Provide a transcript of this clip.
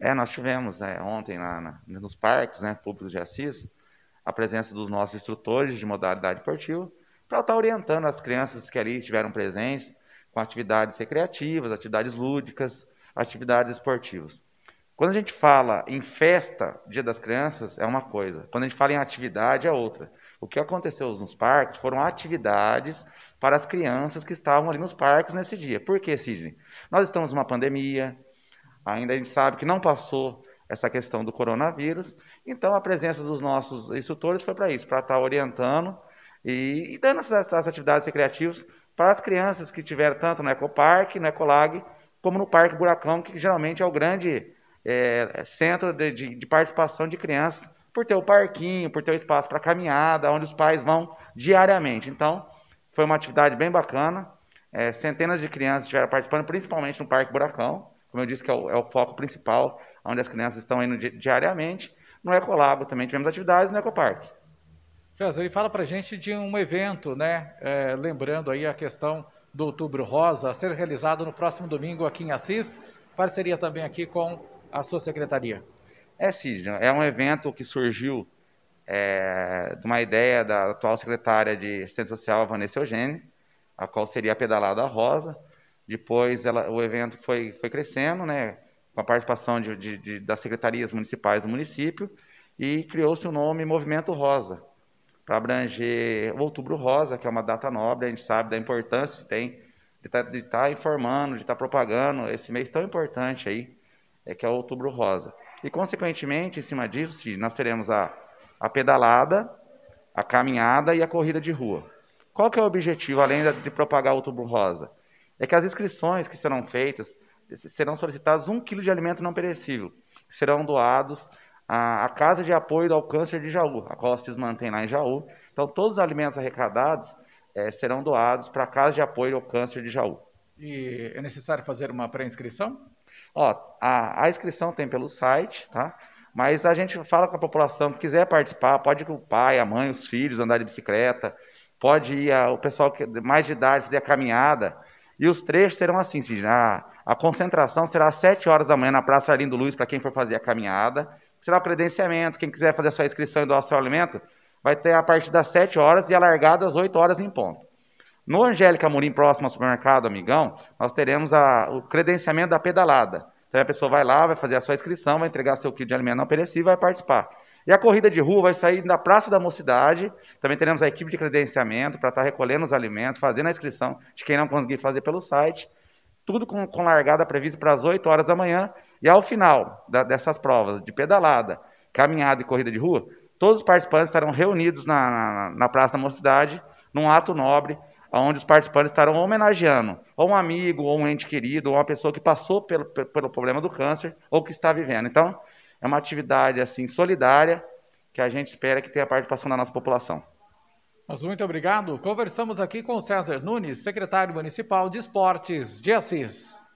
É, nós tivemos né, ontem lá na, nos parques né, públicos de Assis a presença dos nossos instrutores de modalidade esportiva para estar tá orientando as crianças que ali estiveram presentes com atividades recreativas, atividades lúdicas, atividades esportivas. Quando a gente fala em festa, Dia das Crianças, é uma coisa. Quando a gente fala em atividade, é outra. O que aconteceu nos parques foram atividades para as crianças que estavam ali nos parques nesse dia. Por que, Sidney? Nós estamos numa pandemia, Ainda a gente sabe que não passou essa questão do coronavírus. Então, a presença dos nossos instrutores foi para isso, para estar tá orientando e, e dando essas, essas, atividades recreativas para as crianças que tiveram tanto no Ecoparque, no Ecolag, como no Parque Buracão, que geralmente é o grande é, centro de, de, de participação de crianças, por ter o parquinho, por ter o espaço para caminhada, onde os pais vão diariamente. Então, foi uma atividade bem bacana. É, centenas de crianças estiveram participando, principalmente no Parque Buracão como eu disse, que é o, é o foco principal, onde as crianças estão indo diariamente. No Ecolabo também tivemos atividades no Ecoparque. César, e fala para gente de um evento, né? É, lembrando aí a questão do Outubro Rosa, a ser realizado no próximo domingo aqui em Assis, parceria também aqui com a sua secretaria. É, Cid, é um evento que surgiu é, de uma ideia da atual secretária de Assistência Social, Vanessa Eugênio, a qual seria a Pedalada Rosa. Depois ela, o evento foi, foi crescendo, né, com a participação de, de, de das secretarias municipais do município, e criou-se o nome Movimento Rosa, para abranger o Outubro Rosa, que é uma data nobre, a gente sabe da importância que tem de tá, estar tá informando, de estar tá propagando esse mês tão importante aí, é, que é o Outubro Rosa. E, consequentemente, em cima disso, nós teremos a, a pedalada, a caminhada e a corrida de rua. Qual que é o objetivo, além de propagar o Outubro Rosa? é que as inscrições que serão feitas serão solicitadas um quilo de alimento não perecível, que serão doados à, à Casa de Apoio ao Câncer de Jaú, a qual se mantém lá em Jaú. Então, todos os alimentos arrecadados é, serão doados para a Casa de Apoio ao Câncer de Jaú. E é necessário fazer uma pré-inscrição? Ó, a, a, inscrição tem pelo site, tá? Mas a gente fala com a população que quiser participar, pode ir com o pai, a mãe, os filhos andar de bicicleta, pode ir a, o pessoal que mais de idade fazer a caminhada. E os trechos serão assim, ah, a concentração será às 7 horas da manhã na Praça Arlindo Luiz, para quem for fazer a caminhada. Será o credenciamento, quem quiser fazer a sua inscrição e doar seu alimento, vai ter a partir das 7 horas e a largada às 8 horas em ponto. No Angélica Murim próximo ao supermercado Amigão, nós teremos a, o credenciamento da pedalada. Então a pessoa vai lá, vai fazer a sua inscrição, vai entregar seu kit de alimento não perecível e vai participar. E a corrida de rua vai sair da Praça da Mocidade. Também teremos a equipe de credenciamento para estar tá recolhendo os alimentos, fazendo a inscrição de quem não conseguir fazer pelo site. Tudo com, com largada prevista para as 8 horas da manhã. E ao final da, dessas provas de pedalada, caminhada e corrida de rua, todos os participantes estarão reunidos na, na, na Praça da Mocidade, num ato nobre, onde os participantes estarão homenageando ou um amigo, ou um ente querido, ou uma pessoa que passou pelo, pelo problema do câncer ou que está vivendo. Então, é uma atividade assim solidária que a gente espera que tenha participação da nossa população. Mas muito obrigado. Conversamos aqui com César Nunes, secretário municipal de Esportes de Assis.